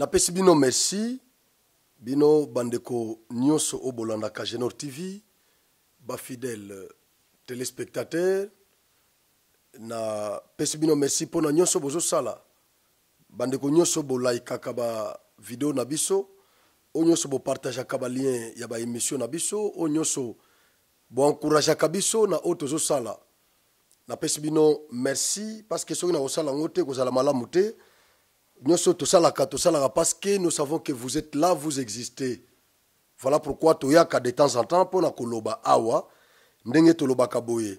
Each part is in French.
napesi bino merci bino bandeko nyonso oyo bolandaka genor tv bafidele téléspectateur napesi bino merci mpona nyonso bozosala bandeko nyonso bolaikaka bavideo na biso oyo nyonso bopartageaka balien ya baémission na biso oyo nyonso boencourageaka biso na oyo tozosala napesi bino merci parce que soki na kosala yango te kozala malamu te nyonso tosalaka tosalaka parce que nous savons que vous êtes là vous existez voilà pourquoi toyaka de temps en temps mpona koloba awa ndenge tolobaka boye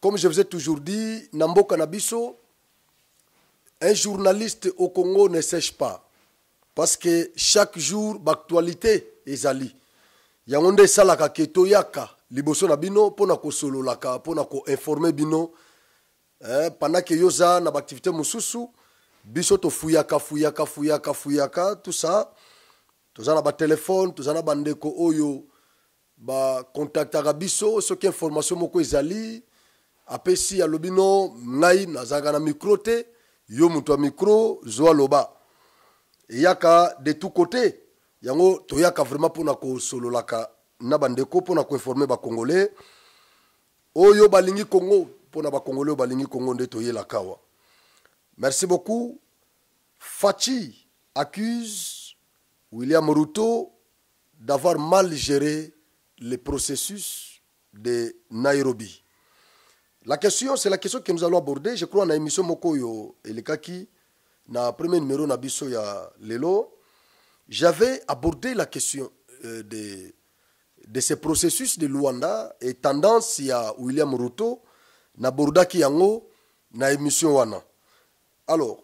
comme je vous ai toujours dit na mboka na biso un journaliste au congo ne sèche pas parce que chaque jour baaktualité ezali yango nde esalaka ke toyaka liboso na bino mpona kosololaka mpona koinforme bino eh, pendant ke yoza na baaktivité mosusu biso tofuyaka fuyaka fuyaka fuyaka tusa toza na batelefone toza na bandeko oyo bakontaktaka biso soki information moko ezali apesi alobi no ngai nazalaka na mikro te yo moto ya mikro zo aloba eyaka de tout côté yango toyaka vraiment mpona kosololaka na bandeko mpona koinforme bakongole oyo balingi kongo mpona bakongole oyo balingi kongo nde toyelaka awa Merci beaucoup. Fachi accuse William Ruto d'avoir mal géré le processus de Nairobi. La question, c'est la question que nous allons aborder. Je crois, dans l'émission Mokoyo et le Kaki, dans le premier numéro de ya Lelo, j'avais abordé la question euh, de, de ce processus de Luanda et tendance à William Ruto, n'abordaki yango, dans l'émission Wana alors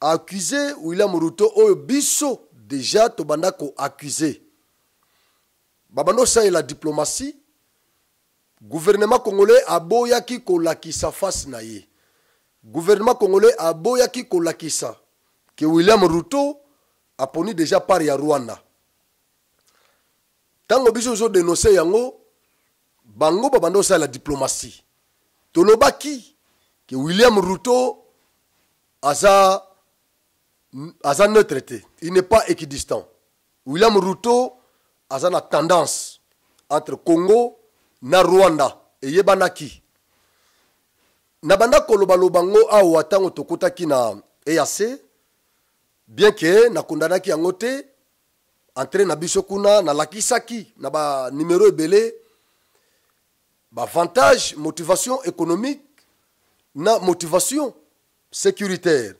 a accusé william ruto au oh, biso déjà tobanda ça est la diplomatie gouvernement congolais a aboyaki sa face na ye gouvernement congolais a qui sa Que william ruto poni déjà par ya rwanda ntango biso tozodenonse yango bango est la diplomatie tolobaki que william ruto aza aza neutre traité. il n'est pas équidistant william ruto aza na tendance entre congo na rwanda eyebanaki na banda kolobaloba e a awa ntango tokutaki na eac bien ke nakondanaki ki angote entre na biso na nalakisaki na banimero ebele bavantage motivation économique na motivation sécuritaire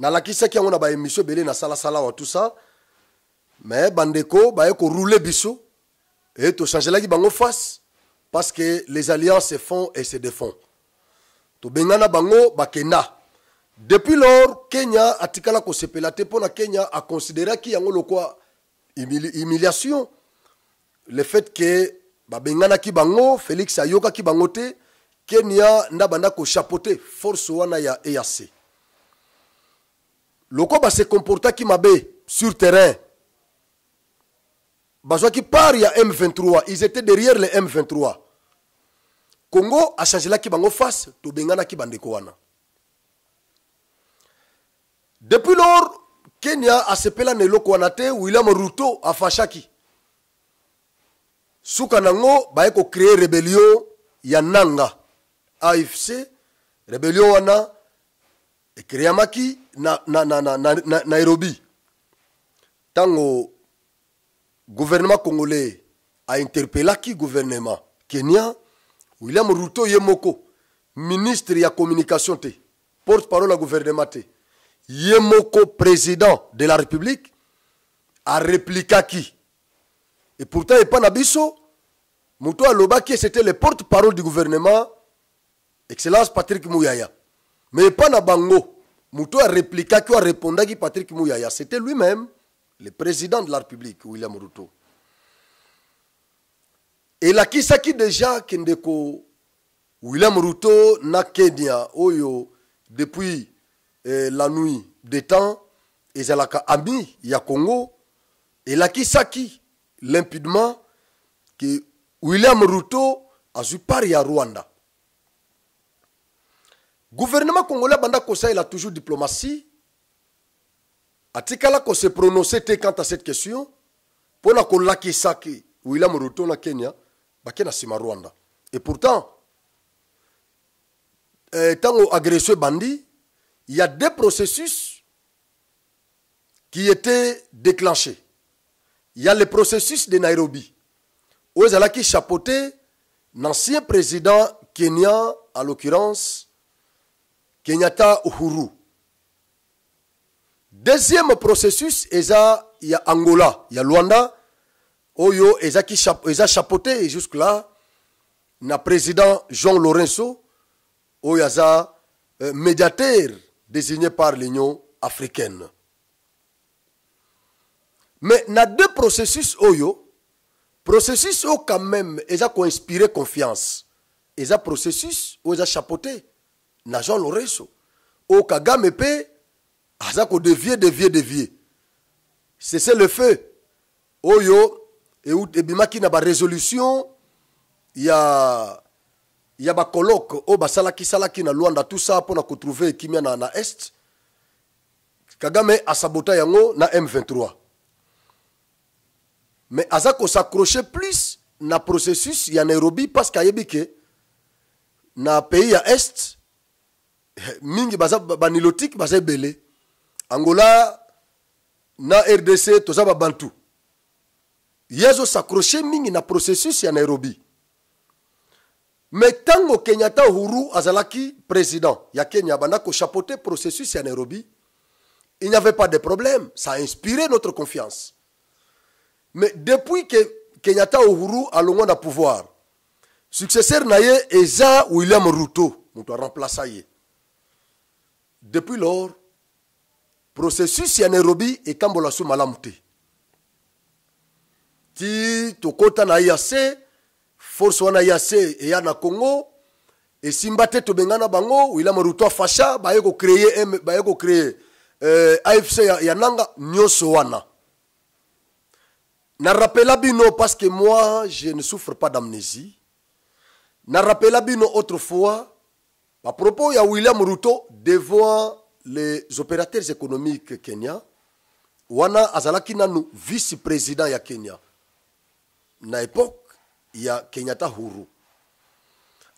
nalakisaki belé na sala sala nasalasala wa tout ça me bandeko Et korule biso la ki bango face parce que les alliances se font et se défont bengana bango kena. depuis lors kenya a atikala kosepela te mpona kenya a aconsidéraki yango lokwa humiliation le fait que bengana ki bango félix ki bango te kenya nda banda kochapote force wana ya eac loko basekomportaki mabe sur terrain bazwaki part ya m23 ils étaient derrière le m23 congo achangelaki bango face tobenganaki bandeko wana depuis lor kenya asepela na eloko wana te william ruto afashaki suka nango baye kocree rebellion ya nanga AFC Rébellion et ekiriamaki na, na, na, na, nairobi tango gouvernement congolais qui gouvernement kenya william ruto Yemoko, ministre ministre la communication porte parole du gouvernement Yemoko, Yemoko président de la république a répliqué qui et pourtant il pas na biso moto alobaki c'était le porte parole du gouvernement excellence patrick mouyaya mais pas na bango répliqué a répondu à patrick mouyaya c'était lui-même le président de la république william ruto qui déjà que que william ruto na kenya oyo depuis eh, la nuit des temps il ami ya congo Et qui, limpidement que william ruto su part à rwanda gouvernement congolais banda il a toujours diplomatie atikala ko se prononcé quant à cette question Pour où il a retourné au kenya bah, rwanda et pourtant étant euh, il y a des processus qui étaient déclenchés il y a le processus de nairobi où il a chapeauté l'ancien président kenyan à l'occurrence Kenyatta Uhuru. Deuxième processus, il y a Angola, il y a Luanda, Oyo, y a chapeauté jusque-là, le président Jean Lorenzo, a euh, médiateur désigné par l'Union africaine. Mais a deux processus, Oyo, processus, où quand même, ils ont inspiré confiance. et processus, y a chapeauté na jean réseau. oyo kagame pe, aza devier, devie devie c'est le feu oyo et ebimaki na résolution. ya ya bakoloke salaki salaki na Luanda, tout ça pour na kotrouve kimia na, na est kagame asabota yango na m23 Mais Azako s'accrocher plus na processus ya nairobi parce qu'ayebike, na pays ya est mingi baza banilotique baza belé angola na rdc toza babantu ye azosaccroche mingi na processus ya nairobi tant que kenyatta uhuru azalaki président ya kenya ko le processus ya nairobi il n'y avait pas de problème ça a inspiré notre confiance mais depuis que kenyatta a alongwa na pouvoir successeur na william ruto doit remplacer remplacer. depuis lors processus ya nairobi etambola so malamu te ti tokɔta na ye ya se force wana ye ya se eya na congo esimba te tobengana bango wilama ruto fasha baye kocreye baye kocreye eh, afc ya, ya nanga nyonso wana narapela bino parce que moi je ne souffre pas d'amnésie narapela bino autrefois À propos, il y a William Ruto devant les opérateurs économiques kenya wana azalaki nanu vice-président ya kenya na époque a kenyatta huru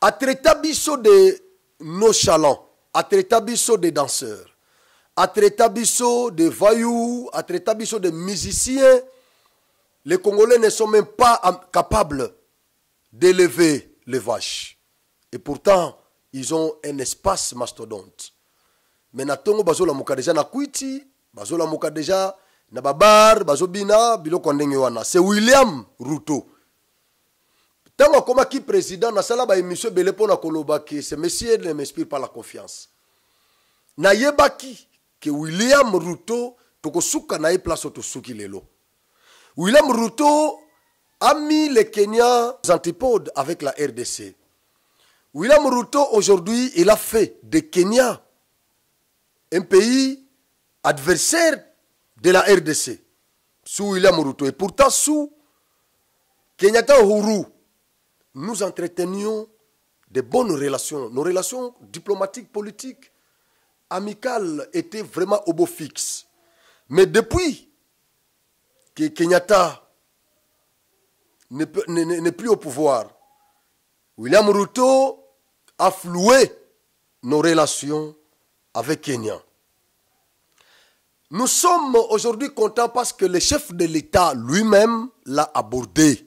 atraita biso de nos des biso de danseurs, atraita biso de voyou atraita biso de musiciens... les congolais ne sont même pas capables d'élever les vaches et pourtant ils ont un espace mastodonte Mais na ntongo bazolamuka deja na kwiti bazolamuka deja na babar bazobina biloko wana c'est william ruto comme qui président nasala baémission Monsieur mpo na koloba ke ce monsieur ne m'inspire pas la confiance qui que william ruto tokosuka na ye place oyo tosuki lelo william ruto a mis les kenyans antipodes avec la rdc William Ruto, aujourd'hui, il a fait de Kenya un pays adversaire de la RDC, sous William Ruto. Et pourtant, sous Kenyatta Uhuru, nous entretenions de bonnes relations. Nos relations diplomatiques, politiques, amicales étaient vraiment au beau fixe. Mais depuis que Kenyatta n'est plus au pouvoir, William Ruto a floué nos relations avec Kenya. Nous sommes aujourd'hui contents parce que le chef de l'État lui-même l'a abordé.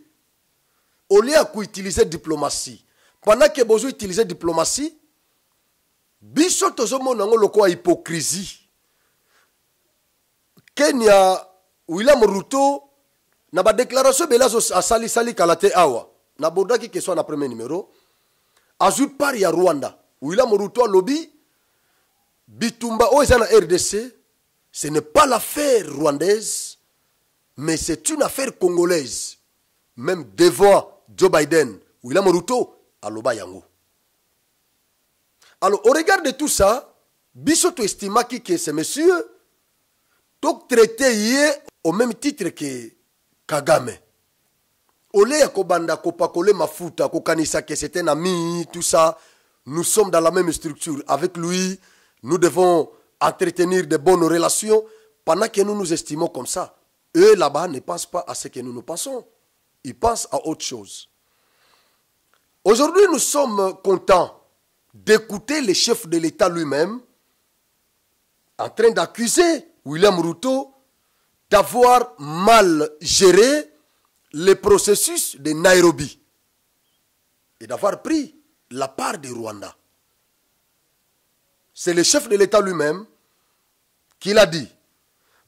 Au lieu d'utiliser diplomatie, pendant que Bozo utilisait diplomatie, biso Tozomo nango une hypocrisie kenya william ruto na badéclaration sali sali kala kalate awa soit dans na premier numéro azwi part ya rwanda william ruto lobby bitumba Oezana oh, rdc ce n'est pas l'affaire rwandaise mais c'est une affaire congolaise même devant joe biden a ruto aloba yango alors au regard de tout ça biso toestimaki que ce monsieur totraite ye au même titre que kagame ole mafuta que c'est un ami tout ça nous sommes dans la même structure avec lui nous devons entretenir de bonnes relations pendant que nous nous estimons comme ça eux là-bas ne pensent pas à ce que nous nous passons. ils pensent à autre chose aujourd'hui nous sommes contents d'écouter le chef de l'État lui-même en train d'accuser William Ruto d'avoir mal géré le processus de Nairobi et d'avoir pris la part du Rwanda. C'est le chef de l'État lui-même qui l'a dit.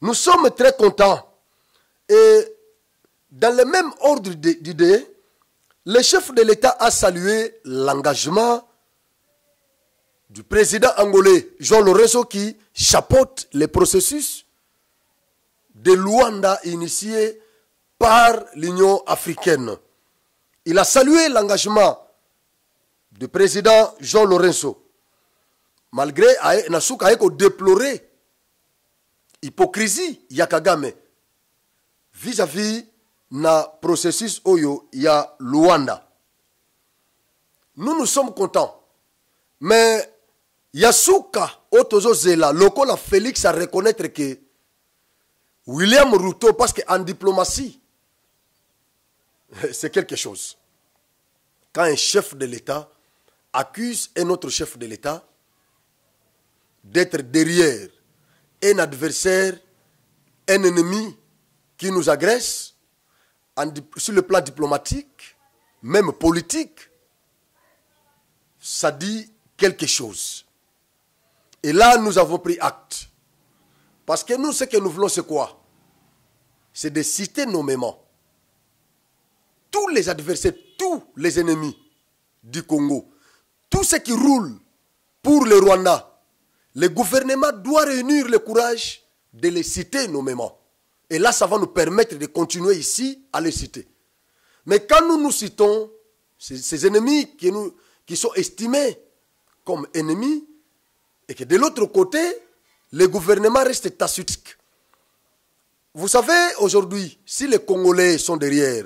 Nous sommes très contents. Et dans le même ordre d'idées, le chef de l'État a salué l'engagement du président angolais Jean Lorenzo qui chapeaute le processus de Luanda initié par l'Union africaine. Il a salué l'engagement du président Jean Lorenzo, malgré il a déploré hypocrisie de Kagame vis-à-vis na processus oyo ya Luanda. Nous nous sommes contents, mais Yasuka Otozo Zela, la Félix a reconnaître que William Ruto, parce qu'en diplomatie, c'est quelque chose. Quand un chef de l'État accuse un autre chef de l'État d'être derrière un adversaire, un ennemi qui nous agresse sur le plan diplomatique, même politique, ça dit quelque chose. Et là, nous avons pris acte. Parce que nous, ce que nous voulons, c'est quoi C'est de citer nos nommément les adversaires, tous les ennemis du Congo, tous ceux qui roulent pour le Rwanda, le gouvernement doit réunir le courage de les citer nommément. Et là, ça va nous permettre de continuer ici à les citer. Mais quand nous nous citons ces, ennemis qui, nous, qui sont estimés comme ennemis, et que de l'autre côté, le gouvernement reste tacitique. Vous savez, aujourd'hui, si les Congolais sont derrière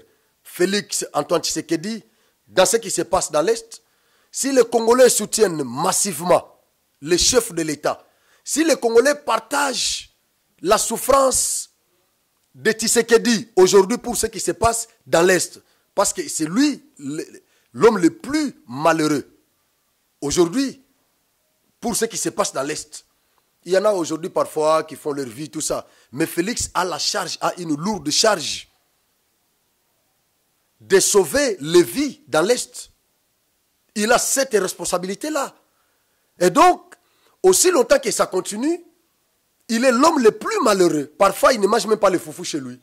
Félix Antoine Tshisekedi, dans ce qui se passe dans l'Est, si les Congolais soutiennent massivement les chefs de l'État, si les Congolais partagent la souffrance de Tshisekedi aujourd'hui pour ce qui se passe dans l'Est, parce que c'est lui l'homme le plus malheureux aujourd'hui pour ce qui se passe dans l'Est. Il y en a aujourd'hui parfois qui font leur vie, tout ça. Mais Félix a la charge, a une lourde charge de sauver les vies dans l'Est. Il a cette responsabilité-là. Et donc, aussi longtemps que ça continue, il est l'homme le plus malheureux. Parfois, il ne mange même pas le foufou chez lui.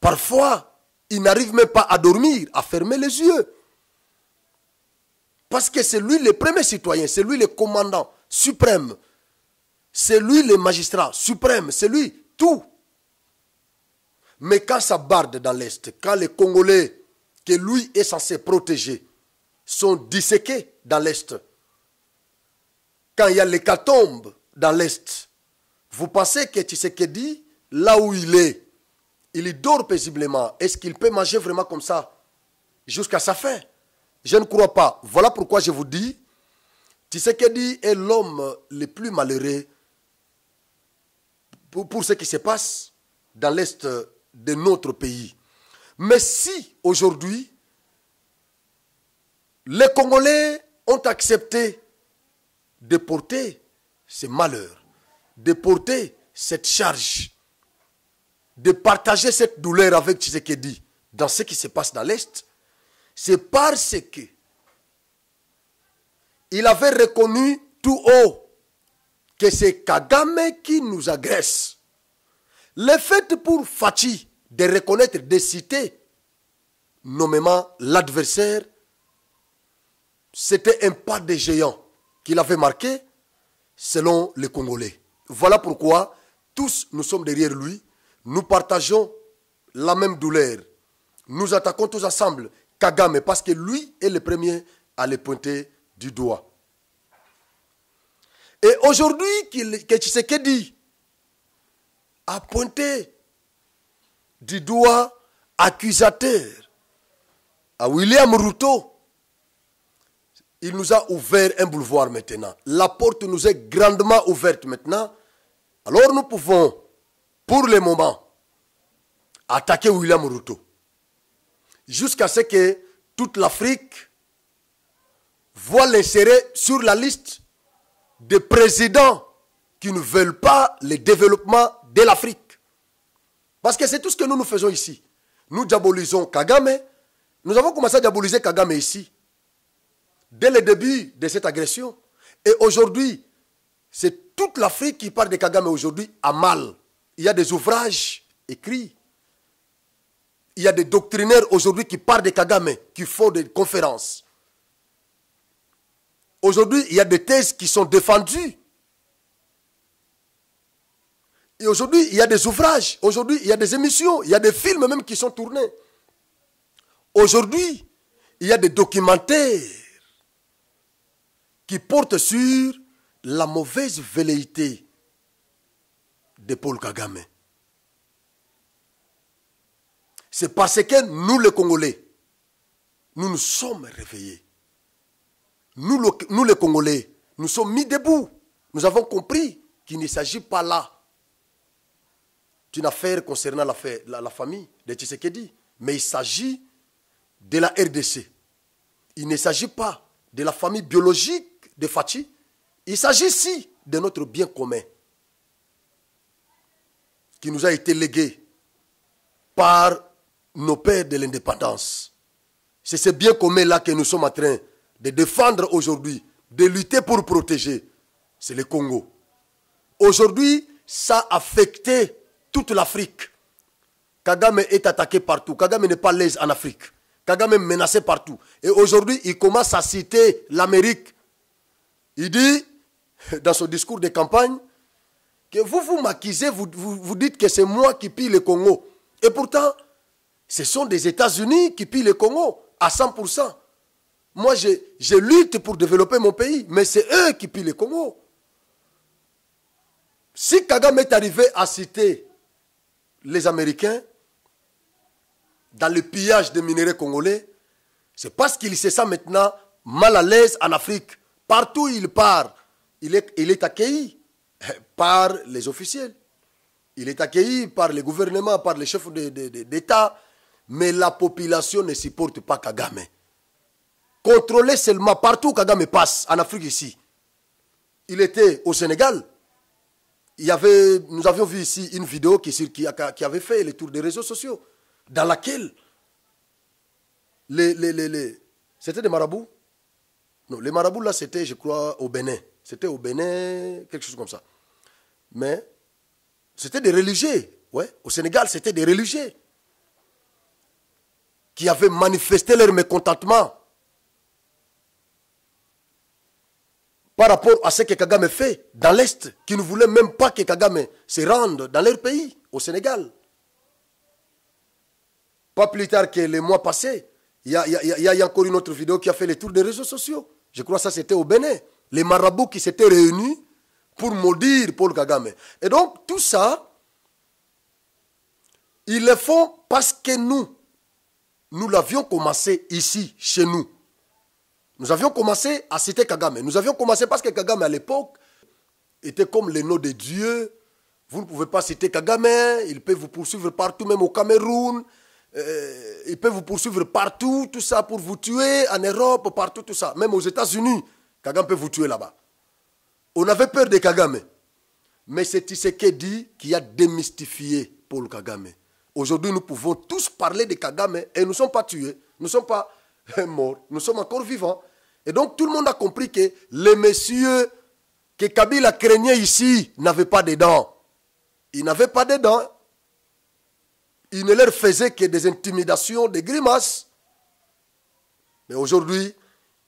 Parfois, il n'arrive même pas à dormir, à fermer les yeux. Parce que c'est lui le premier citoyen, c'est lui le commandant suprême, c'est lui le magistrat suprême, c'est lui tout. Mais quand ça barde dans l'Est, quand les Congolais, que lui est censé protéger, sont disséqués dans l'Est, quand il y a l'hécatombe dans l'Est, vous pensez que Tshisekedi, là où il est, il dort paisiblement. Est-ce qu'il peut manger vraiment comme ça jusqu'à sa fin Je ne crois pas. Voilà pourquoi je vous dis, Tshisekedi est l'homme le plus malheureux pour ce qui se passe dans l'Est de notre pays. Mais si aujourd'hui, les Congolais ont accepté de porter ce malheur, de porter cette charge, de partager cette douleur avec Tshisekedi dans ce qui se passe dans l'Est, c'est parce que il avait reconnu tout haut que c'est Kagame qui nous agresse. Le fait pour Fachi de reconnaître, de citer nommément l'adversaire, c'était un pas de géant qu'il avait marqué selon les Congolais. Voilà pourquoi tous nous sommes derrière lui, nous partageons la même douleur. Nous attaquons tous ensemble Kagame parce que lui est le premier à le pointer du doigt. Et aujourd'hui, que dit a pointé du doigt accusateur à William Ruto. Il nous a ouvert un boulevard maintenant. La porte nous est grandement ouverte maintenant. Alors nous pouvons, pour le moment, attaquer William Ruto. Jusqu'à ce que toute l'Afrique voit l'insérer sur la liste des présidents qui ne veulent pas le développement de l'Afrique. Parce que c'est tout ce que nous nous faisons ici. Nous diabolisons Kagame. Nous avons commencé à diaboliser Kagame ici. Dès le début de cette agression. Et aujourd'hui, c'est toute l'Afrique qui parle de Kagame aujourd'hui à mal. Il y a des ouvrages écrits. Il y a des doctrinaires aujourd'hui qui parlent de Kagame, qui font des conférences. Aujourd'hui, il y a des thèses qui sont défendues et aujourd'hui, il y a des ouvrages, aujourd'hui, il y a des émissions, il y a des films même qui sont tournés. Aujourd'hui, il y a des documentaires qui portent sur la mauvaise velléité de Paul Kagame. C'est parce que nous, les Congolais, nous nous sommes réveillés. Nous, nous les Congolais, nous sommes mis debout. Nous avons compris qu'il ne s'agit pas là une affaire concernant la, la famille de Tshisekedi. Mais il s'agit de la RDC. Il ne s'agit pas de la famille biologique de Fati. Il s'agit ici de notre bien commun qui nous a été légué par nos pères de l'indépendance. C'est ce bien commun-là que nous sommes en train de défendre aujourd'hui, de lutter pour protéger. C'est le Congo. Aujourd'hui, ça a affecté toute l'Afrique. Kagame est attaqué partout. Kagame n'est pas l'aise en Afrique. Kagame est menacé partout. Et aujourd'hui, il commence à citer l'Amérique. Il dit, dans son discours de campagne, que vous vous maquisez, vous, dites que c'est moi qui pille le Congo. Et pourtant, ce sont des États-Unis qui pillent le Congo à 100%. Moi, je, je lutte pour développer mon pays, mais c'est eux qui pillent le Congo. Si Kagame est arrivé à citer les Américains, dans le pillage des minerais congolais, c'est parce qu'il se sent maintenant mal à l'aise en Afrique. Partout où il part, il est, accueilli par les officiels. Il est accueilli par les gouvernements, par les chefs d'État. Mais la population ne supporte pas Kagame. Contrôler seulement partout où Kagame passe, en Afrique ici. Il était au Sénégal, il y avait, nous avions vu ici une vidéo qui, avait fait le tour des réseaux sociaux, dans laquelle les, les, les, c'était des marabouts Non, les marabouts là, c'était, je crois, au Bénin. C'était au Bénin, quelque chose comme ça. Mais c'était des religieux. Ouais. Au Sénégal, c'était des religieux qui avaient manifesté leur mécontentement par rapport à ce que Kagame fait dans l'Est, qui ne voulait même pas que Kagame se rende dans leur pays, au Sénégal. Pas plus tard que les mois passés, il y a, encore une autre vidéo qui a fait le tour des réseaux sociaux. Je crois que ça c'était au Bénin. Les marabouts qui s'étaient réunis pour maudire Paul Kagame. Et donc tout ça, ils le font parce que nous, nous l'avions commencé ici, chez nous. Nous avions commencé à citer Kagame. Nous avions commencé parce que Kagame, à l'époque, était comme le nom de Dieu. Vous ne pouvez pas citer Kagame, il peut vous poursuivre partout, même au Cameroun. Euh, il peut vous poursuivre partout, tout ça, pour vous tuer, en Europe, partout, tout ça. Même aux États-Unis, Kagame peut vous tuer là-bas. On avait peur de Kagame. Mais c'est dit qui a démystifié Paul Kagame. Aujourd'hui, nous pouvons tous parler de Kagame et nous ne sommes pas tués. Nous ne sommes pas mort. Nous sommes encore vivants. Et donc tout le monde a compris que les messieurs que Kabila craignait ici n'avaient pas de dents. Ils n'avaient pas de dents. Ils ne leur faisaient que des intimidations, des grimaces. Mais aujourd'hui,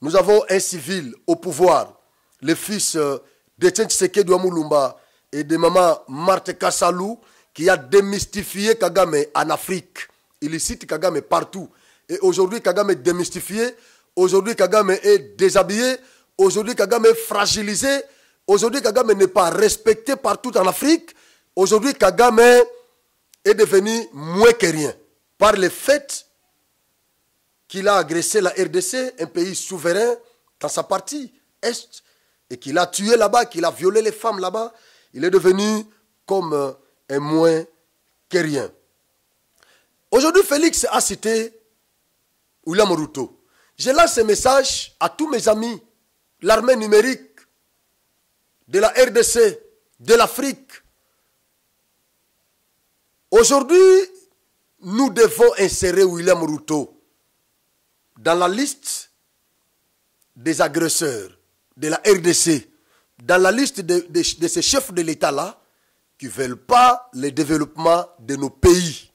nous avons un civil au pouvoir, le fils euh, de du Duamulumba... et de maman Marthe Kassalou, qui a démystifié Kagame en Afrique. Il cite Kagame partout. Et aujourd'hui, Kagame est démystifié. Aujourd'hui, Kagame est déshabillé. Aujourd'hui, Kagame est fragilisé. Aujourd'hui, Kagame n'est pas respecté partout en Afrique. Aujourd'hui, Kagame est devenu moins que rien par le fait qu'il a agressé la RDC, un pays souverain, dans sa partie Est, et qu'il a tué là-bas, qu'il a violé les femmes là-bas. Il est devenu comme euh, un moins que rien. Aujourd'hui, Félix a cité William Ruto. Je lance un message à tous mes amis, l'armée numérique de la RDC, de l'Afrique. Aujourd'hui, nous devons insérer William Ruto dans la liste des agresseurs de la RDC, dans la liste de, de ces chefs de l'État-là qui ne veulent pas le développement de nos pays.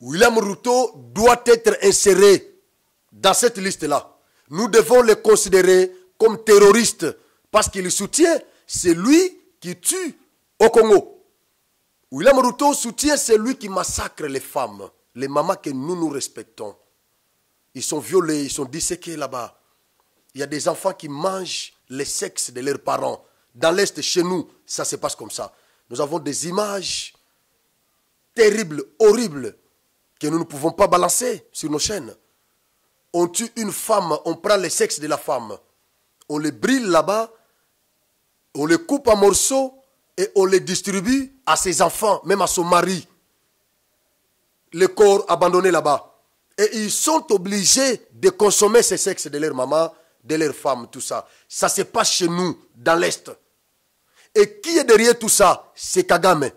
William Ruto doit être inséré dans cette liste-là. Nous devons le considérer comme terroriste parce qu'il soutient celui qui tue au Congo. William Ruto soutient celui qui massacre les femmes, les mamans que nous nous respectons. Ils sont violés, ils sont disséqués là-bas. Il y a des enfants qui mangent le sexe de leurs parents. Dans l'Est, chez nous, ça se passe comme ça. Nous avons des images terribles, horribles, que nous ne pouvons pas balancer sur nos chaînes. On tue une femme, on prend le sexe de la femme, on les brille là-bas, on les coupe en morceaux et on les distribue à ses enfants, même à son mari. Le corps abandonné là-bas. Et ils sont obligés de consommer ce sexe de leur maman, de leur femme, tout ça. Ça se passe chez nous, dans l'Est. Et qui est derrière tout ça C'est Kagame.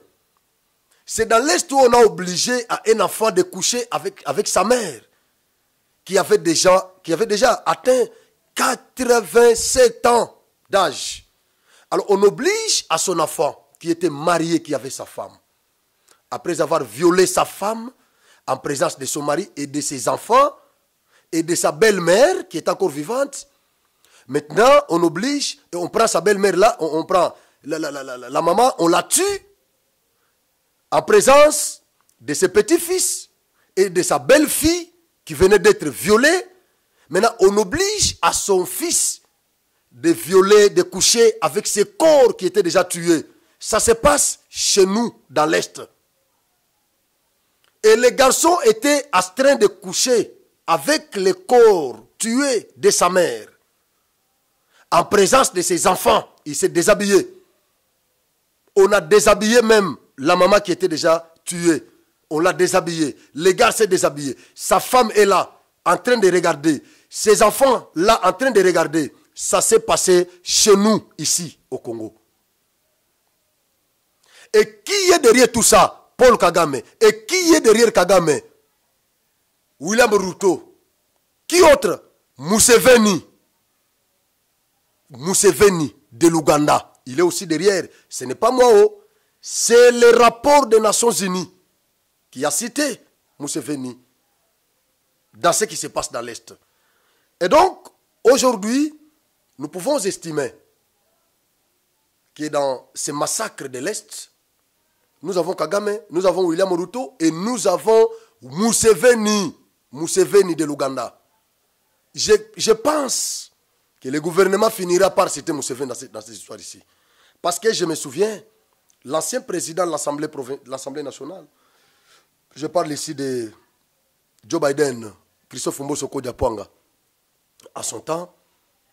C'est dans l'Est où on a obligé à un enfant de coucher avec, avec sa mère, qui avait, déjà, qui avait déjà atteint 87 ans d'âge. Alors on oblige à son enfant, qui était marié, qui avait sa femme, après avoir violé sa femme en présence de son mari et de ses enfants, et de sa belle-mère qui est encore vivante. Maintenant, on oblige et on prend sa belle-mère là, on, prend la, maman, on la tue en présence de ses petits-fils et de sa belle-fille qui venait d'être violée. Maintenant, on oblige à son fils de violer, de coucher avec ses corps qui étaient déjà tués. Ça se passe chez nous, dans l'Est. Et les garçons étaient train de coucher avec les corps tués de sa mère. En présence de ses enfants, il s'est déshabillé. On a déshabillé même la maman qui était déjà tuée, on l'a déshabillée. Les gars s'est déshabillé. Sa femme est là, en train de regarder. Ses enfants, là, en train de regarder. Ça s'est passé chez nous, ici, au Congo. Et qui est derrière tout ça Paul Kagame. Et qui est derrière Kagame William Ruto. Qui autre Museveni. Museveni de l'Ouganda. Il est aussi derrière. Ce n'est pas moi. Oh. C'est le rapport des Nations Unies qui a cité Mousseveni dans ce qui se passe dans l'Est. Et donc, aujourd'hui, nous pouvons estimer que dans ces massacre de l'Est, nous avons Kagame, nous avons William Ruto et nous avons Mousseveni, Mousseveni de l'Ouganda. Je, pense que le gouvernement finira par citer Mousseveni dans, dans cette histoire ici. Parce que je me souviens, l'ancien président de l'Assemblée nationale, je parle ici de Joe Biden, Christophe Mbosoko Diaponga, à son temps,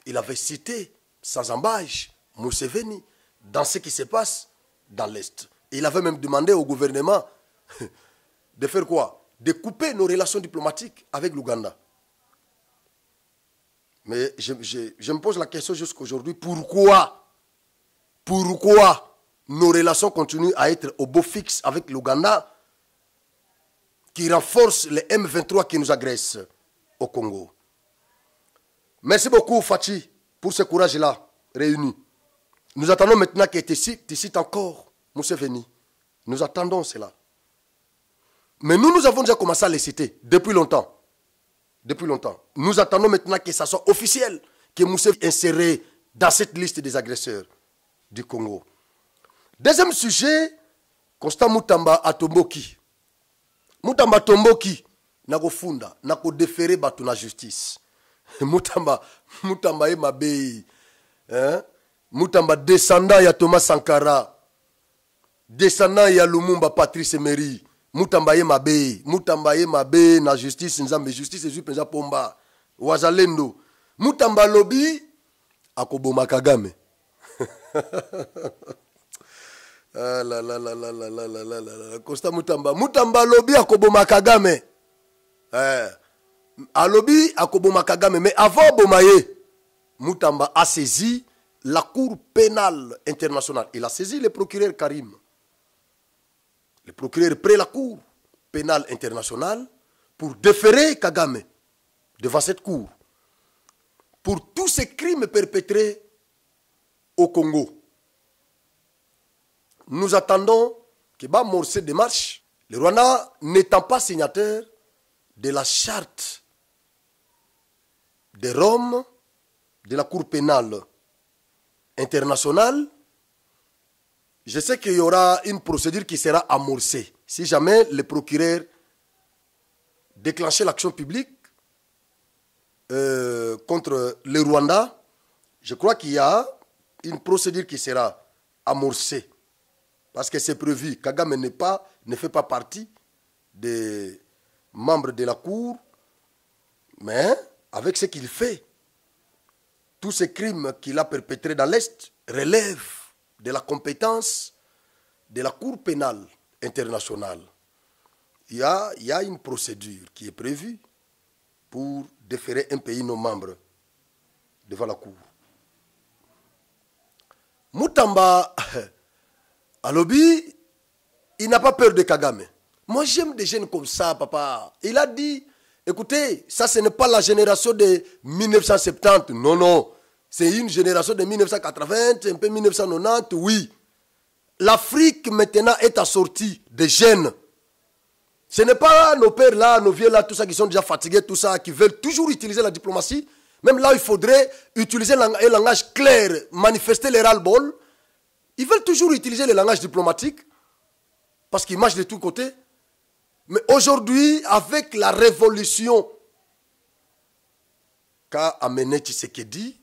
il avait cité sans embâche Mousseveni dans ce qui se passe dans l'Est. Il avait même demandé au gouvernement de faire quoi De couper nos relations diplomatiques avec l'Ouganda. Mais je, je me pose la question jusqu'à aujourd'hui, pourquoi Pourquoi nos relations continuent à être au beau fixe avec l'Ouganda, qui renforce les M23 qui nous agressent au Congo. Merci beaucoup, Fatih, pour ce courage-là réuni. Nous attendons maintenant que tu cites, encore, cites encore Nous attendons cela. Mais nous, nous avons déjà commencé à les citer depuis longtemps. Depuis longtemps. Nous attendons maintenant que ce soit officiel, que nous soit inséré dans cette liste des agresseurs du Congo. deuxième sujet constant mutamba atomboki mutamba atomboki na kofunda na kodefere bato na justice mutamba mutamba ye mabe eh? mutamba descendant ya thomas sankara descendant ya lumumba patrice emery mutamba ye mabe mutamba ye mabe na justice nzambe justice ezwi mpenza pomba wazalendo mutamba alobi akoboma kagame costa mutamba mutamba à Koboma kagame eh, lobi à Koboma kagame mais avant Bomaye, mutamba a saisi la cour pénale internationale il a saisi le procureur karim le procureur près la cour pénale internationale pour déférer kagame devant cette cour pour tous ces crimes perpétrés au congo nous attendons que va morcer des marches. Le Rwanda n'étant pas signataire de la charte de Rome, de la Cour pénale internationale, je sais qu'il y aura une procédure qui sera amorcée. Si jamais le procureur déclenchait l'action publique euh, contre le Rwanda, je crois qu'il y a une procédure qui sera amorcée. Parce que c'est prévu. Kagame n'est pas, ne fait pas partie des membres de la Cour, mais avec ce qu'il fait, tous ces crimes qu'il a perpétrés dans l'Est relèvent de la compétence de la Cour pénale internationale. Il y a, il y a une procédure qui est prévue pour déférer un pays non membre devant la Cour. Moutamba Alobi, il n'a pas peur de Kagame. Moi, j'aime des jeunes comme ça, papa. Il a dit, écoutez, ça, ce n'est pas la génération de 1970. Non, non. C'est une génération de 1980, un peu 1990, oui. L'Afrique, maintenant, est assortie des jeunes. Ce n'est pas nos pères là, nos vieux là, tout ça, qui sont déjà fatigués, tout ça, qui veulent toujours utiliser la diplomatie. Même là, il faudrait utiliser un langage clair, manifester les ras-le-bol ils veulent toujours utiliser le langage diplomatique parce qu'ils marchent de tous côtés. Mais aujourd'hui, avec la révolution qu'a amené Tshisekedi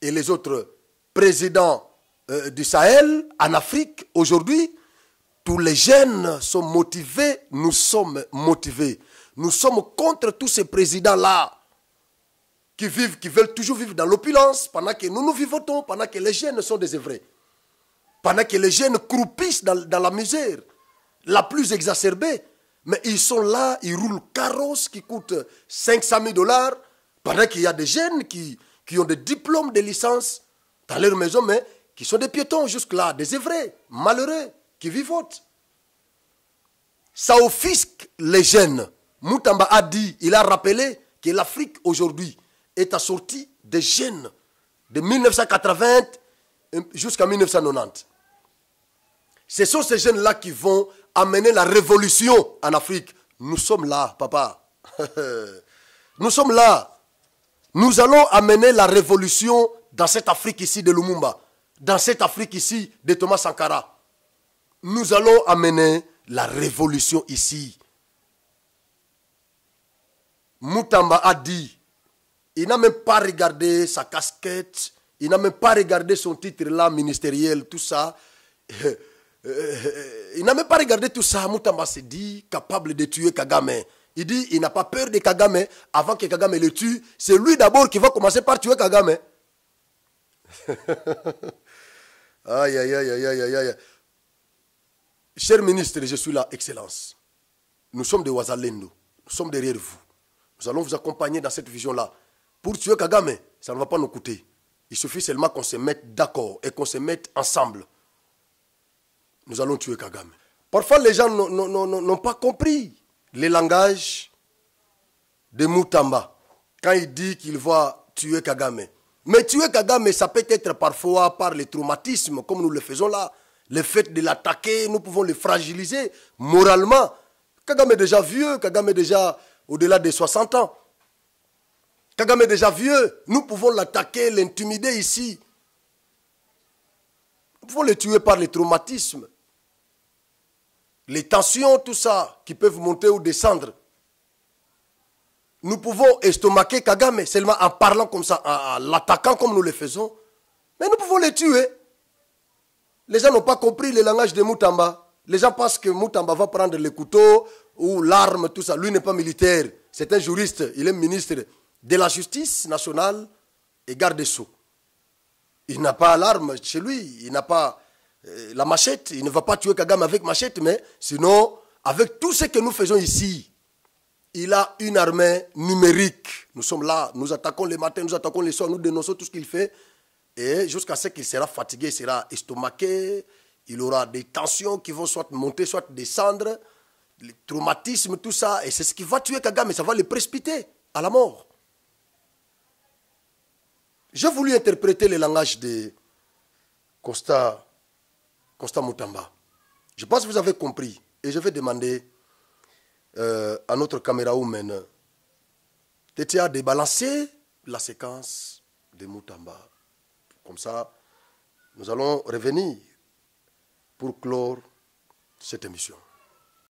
et les autres présidents euh, du Sahel en Afrique, aujourd'hui, tous les jeunes sont motivés, nous sommes motivés. Nous sommes contre tous ces présidents-là qui vivent, qui veulent toujours vivre dans l'opulence pendant que nous nous vivons, pendant que les jeunes sont désœuvrés pendant que les jeunes croupissent dans, la misère, la plus exacerbée. Mais ils sont là, ils roulent carrosse qui coûte 500 000 dollars, pendant qu'il y a des jeunes qui, qui ont des diplômes, des licences dans leur maison, mais qui sont des piétons jusque-là, des évrés, malheureux, qui vivotent. Ça offusque les jeunes. Moutamba a dit, il a rappelé que l'Afrique aujourd'hui est assortie des jeunes de 1980 euh, jusqu'à 1990. Ce sont ces jeunes-là qui vont amener la révolution en Afrique. Nous sommes là, papa. Nous sommes là. Nous allons amener la révolution dans cette Afrique ici de Lumumba, dans cette Afrique ici de Thomas Sankara. Nous allons amener la révolution ici. Moutamba a dit, il n'a même pas regardé sa casquette, il n'a même pas regardé son titre là ministériel, tout ça. Euh, il n'a même pas regardé tout ça. Moutamba s'est dit capable de tuer Kagame. Il dit il n'a pas peur de Kagame. Avant que Kagame le tue, c'est lui d'abord qui va commencer par tuer Kagame. aïe, aïe, aïe, aïe, aïe, aïe. Cher ministre, je suis là, Excellence. Nous sommes de Wazalendo... Nous sommes derrière vous. Nous allons vous accompagner dans cette vision-là. Pour tuer Kagame, ça ne va pas nous coûter. Il suffit seulement qu'on se mette d'accord et qu'on se mette ensemble nous allons tuer Kagame. Parfois, les gens n'ont pas compris le langage de Moutamba quand il dit qu'il va tuer Kagame. Mais tuer Kagame, ça peut être parfois par les traumatismes comme nous le faisons là. Le fait de l'attaquer, nous pouvons le fragiliser moralement. Kagame est déjà vieux, Kagame est déjà au-delà des 60 ans. Kagame est déjà vieux, nous pouvons l'attaquer, l'intimider ici. Nous pouvons le tuer par les traumatismes les tensions, tout ça, qui peuvent monter ou descendre. Nous pouvons estomaquer Kagame seulement en parlant comme ça, en, l'attaquant comme nous le faisons. Mais nous pouvons le tuer. Les gens n'ont pas compris le langage de Mutamba. Les gens pensent que Moutamba va prendre le couteau ou l'arme, tout ça. Lui n'est pas militaire. C'est un juriste. Il est ministre de la justice nationale et garde des Il n'a pas l'arme chez lui. Il n'a pas euh, la machette. Il ne va pas tuer Kagame avec machette, mais sinon, avec tout ce que nous faisons ici, il a une armée numérique. Nous sommes là, nous attaquons les matin, nous attaquons les soirs, nous dénonçons tout ce qu'il fait. Et jusqu'à ce qu'il sera fatigué, il sera estomaqué, il aura des tensions qui vont soit monter, soit descendre, les traumatisme, tout ça. Et c'est ce qui va tuer Kagame, ça va le précipiter à la mort. J'ai voulu interpréter le langage de Costa je pense que vous avez compris. Et je vais demander euh, à notre caméra Tetia de balancer la séquence de Moutamba. Comme ça, nous allons revenir pour clore cette émission.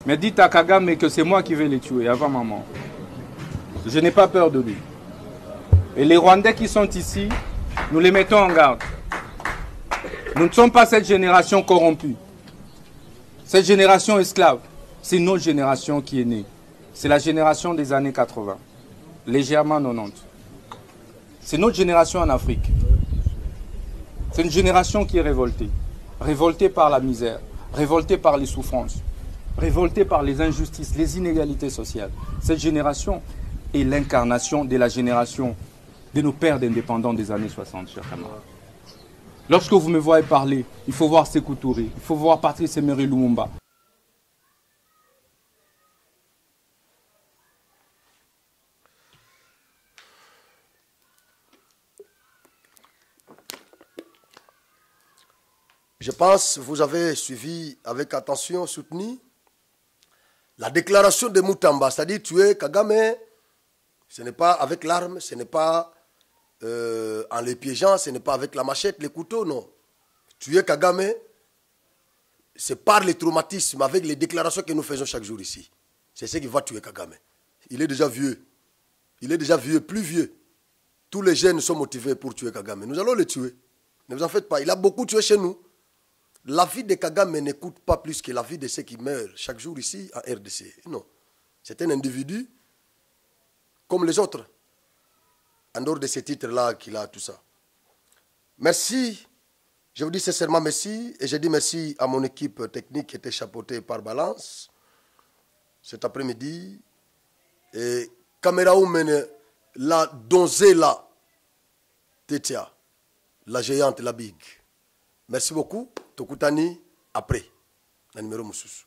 Mais dites à Kagame que c'est moi qui vais les tuer avant maman. Je n'ai pas peur de lui. Et les Rwandais qui sont ici, nous les mettons en garde. Nous ne sommes pas cette génération corrompue, cette génération esclave. C'est notre génération qui est née. C'est la génération des années 80, légèrement 90. C'est notre génération en Afrique. C'est une génération qui est révoltée. Révoltée par la misère, révoltée par les souffrances, révoltée par les injustices, les inégalités sociales. Cette génération est l'incarnation de la génération de nos pères d'indépendants des années 60, chers camarades. Lorsque vous me voyez parler, il faut voir Sekou Touré, il faut voir Patrice Emery Lumumba. Je pense que vous avez suivi avec attention, soutenu la déclaration de Moutamba, c'est-à-dire tuer Kagame, ce n'est pas avec l'arme, ce n'est pas euh, en les piégeant, ce n'est pas avec la machette, les couteaux, non. Tuer Kagame, c'est par les traumatismes, avec les déclarations que nous faisons chaque jour ici. C'est ce qui va tuer Kagame. Il est déjà vieux. Il est déjà vieux, plus vieux. Tous les jeunes sont motivés pour tuer Kagame. Nous allons le tuer. Ne vous en faites pas. Il a beaucoup tué chez nous. La vie de Kagame n'écoute pas plus que la vie de ceux qui meurent chaque jour ici à RDC. Non. C'est un individu comme les autres en dehors de ces titres-là qu'il a, tout ça. Merci, je vous dis sincèrement merci, et je dis merci à mon équipe technique qui était chapeautée par Balance cet après-midi. Et caméra Oumene, la donzela, Tetia, la géante, la big. Merci beaucoup, Tokutani, après, la numéro Moussous.